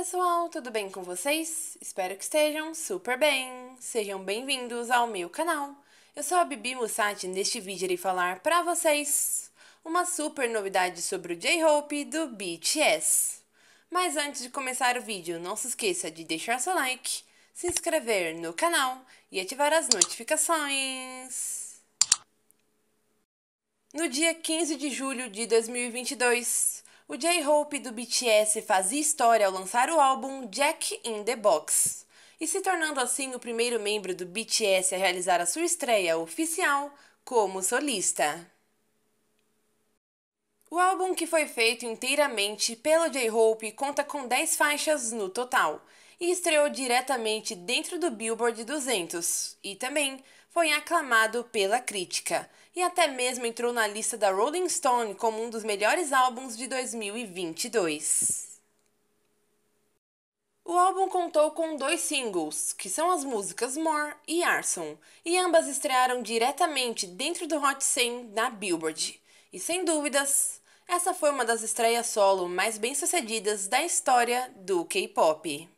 pessoal, tudo bem com vocês? Espero que estejam super bem! Sejam bem-vindos ao meu canal. Eu sou a Bibi Mussati e neste vídeo irei falar para vocês uma super novidade sobre o J-Hope do BTS. Mas antes de começar o vídeo, não se esqueça de deixar seu like, se inscrever no canal e ativar as notificações. No dia 15 de julho de 2022, o J-Hope do BTS fazia história ao lançar o álbum Jack in the Box e se tornando assim o primeiro membro do BTS a realizar a sua estreia oficial como solista. O álbum, que foi feito inteiramente pelo J-Hope, conta com 10 faixas no total e estreou diretamente dentro do Billboard 200 e também foi aclamado pela crítica e até mesmo entrou na lista da Rolling Stone como um dos melhores álbuns de 2022. O álbum contou com dois singles, que são as músicas More e Arson, e ambas estrearam diretamente dentro do Hot 100 na Billboard. E sem dúvidas, essa foi uma das estreias solo mais bem-sucedidas da história do K-pop.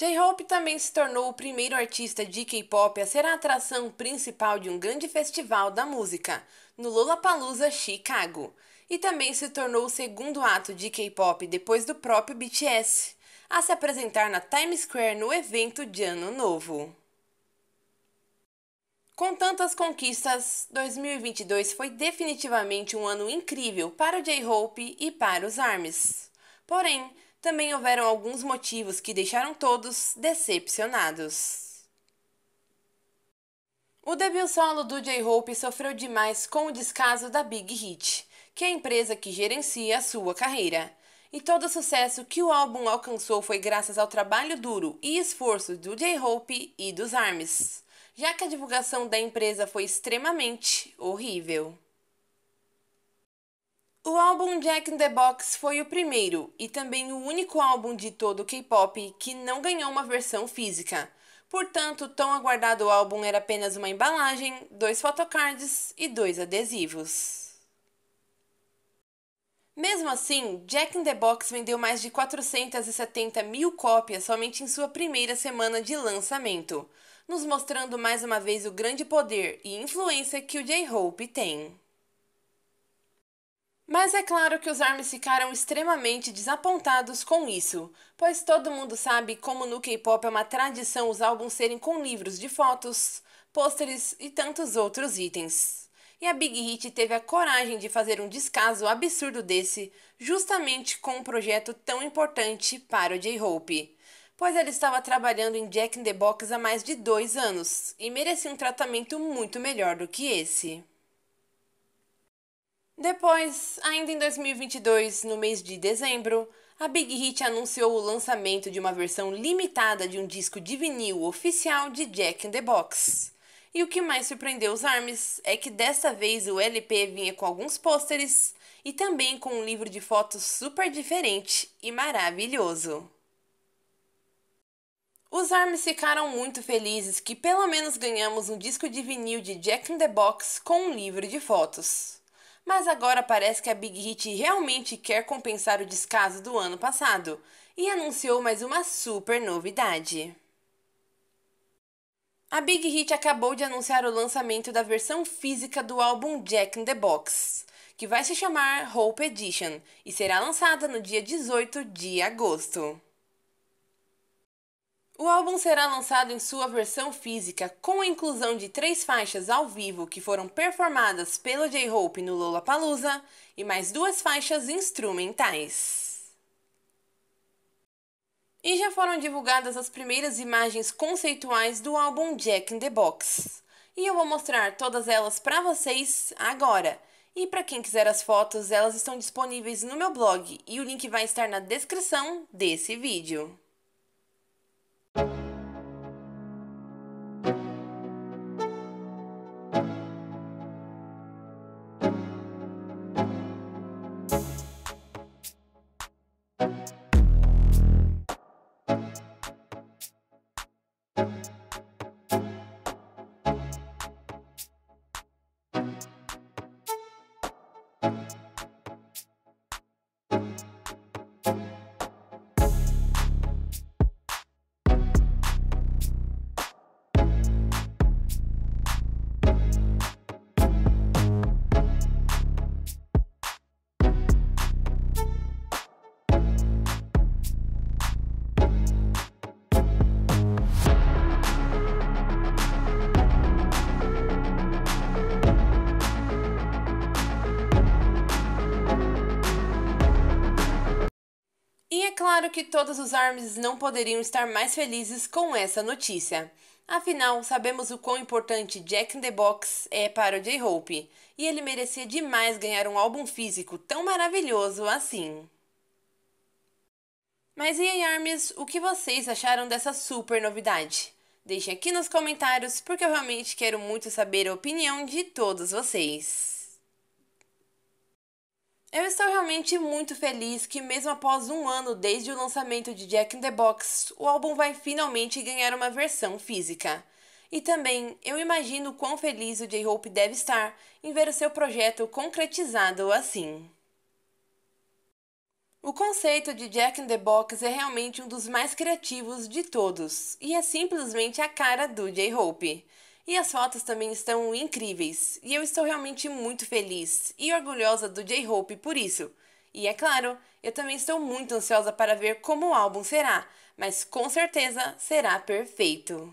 J-Hope também se tornou o primeiro artista de K-pop a ser a atração principal de um grande festival da música, no Lollapalooza Chicago, e também se tornou o segundo ato de K-pop depois do próprio BTS, a se apresentar na Times Square no evento de Ano Novo. Com tantas conquistas, 2022 foi definitivamente um ano incrível para o J-Hope e para os ARMYs. Porém, também houveram alguns motivos que deixaram todos decepcionados. O debut solo do J-Hope sofreu demais com o descaso da Big Hit, que é a empresa que gerencia a sua carreira. E todo o sucesso que o álbum alcançou foi graças ao trabalho duro e esforço do J-Hope e dos ARMYs, já que a divulgação da empresa foi extremamente horrível. O álbum Jack in the Box foi o primeiro e também o único álbum de todo o K-pop que não ganhou uma versão física. Portanto, tão aguardado o álbum era apenas uma embalagem, dois photocards e dois adesivos. Mesmo assim, Jack in the Box vendeu mais de 470 mil cópias somente em sua primeira semana de lançamento, nos mostrando mais uma vez o grande poder e influência que o J-Hope tem. Mas é claro que os ARMYs ficaram extremamente desapontados com isso, pois todo mundo sabe como no K-pop é uma tradição os álbuns serem com livros de fotos, pôsteres e tantos outros itens. E a Big Hit teve a coragem de fazer um descaso absurdo desse, justamente com um projeto tão importante para o J-Hope pois ela estava trabalhando em Jack in the Box há mais de dois anos e merecia um tratamento muito melhor do que esse. Depois, ainda em 2022, no mês de dezembro, a Big Hit anunciou o lançamento de uma versão limitada de um disco de vinil oficial de Jack in the Box. E o que mais surpreendeu os Arms é que dessa vez o LP vinha com alguns pôsteres e também com um livro de fotos super diferente e maravilhoso. Os ARMS ficaram muito felizes que pelo menos ganhamos um disco de vinil de Jack in the Box com um livro de fotos. Mas agora parece que a Big Hit realmente quer compensar o descaso do ano passado e anunciou mais uma super novidade. A Big Hit acabou de anunciar o lançamento da versão física do álbum Jack in the Box, que vai se chamar Hope Edition e será lançada no dia 18 de agosto. O álbum será lançado em sua versão física, com a inclusão de três faixas ao vivo que foram performadas pelo J-Hope no Lollapalooza e mais duas faixas instrumentais. E já foram divulgadas as primeiras imagens conceituais do álbum Jack in the Box. E eu vou mostrar todas elas para vocês agora. E para quem quiser as fotos, elas estão disponíveis no meu blog e o link vai estar na descrição desse vídeo. Claro que todos os ARMs não poderiam estar mais felizes com essa notícia. Afinal, sabemos o quão importante Jack in the Box é para o J-Hope, e ele merecia demais ganhar um álbum físico tão maravilhoso assim. Mas e aí, ARMS, o que vocês acharam dessa super novidade? Deixem aqui nos comentários, porque eu realmente quero muito saber a opinião de todos vocês. Eu estou realmente muito feliz que, mesmo após um ano desde o lançamento de Jack in the Box, o álbum vai finalmente ganhar uma versão física. E também, eu imagino quão feliz o J-Hope deve estar em ver o seu projeto concretizado assim. O conceito de Jack in the Box é realmente um dos mais criativos de todos, e é simplesmente a cara do J-Hope. E as fotos também estão incríveis, e eu estou realmente muito feliz e orgulhosa do J-Hope por isso. E é claro, eu também estou muito ansiosa para ver como o álbum será, mas com certeza será perfeito.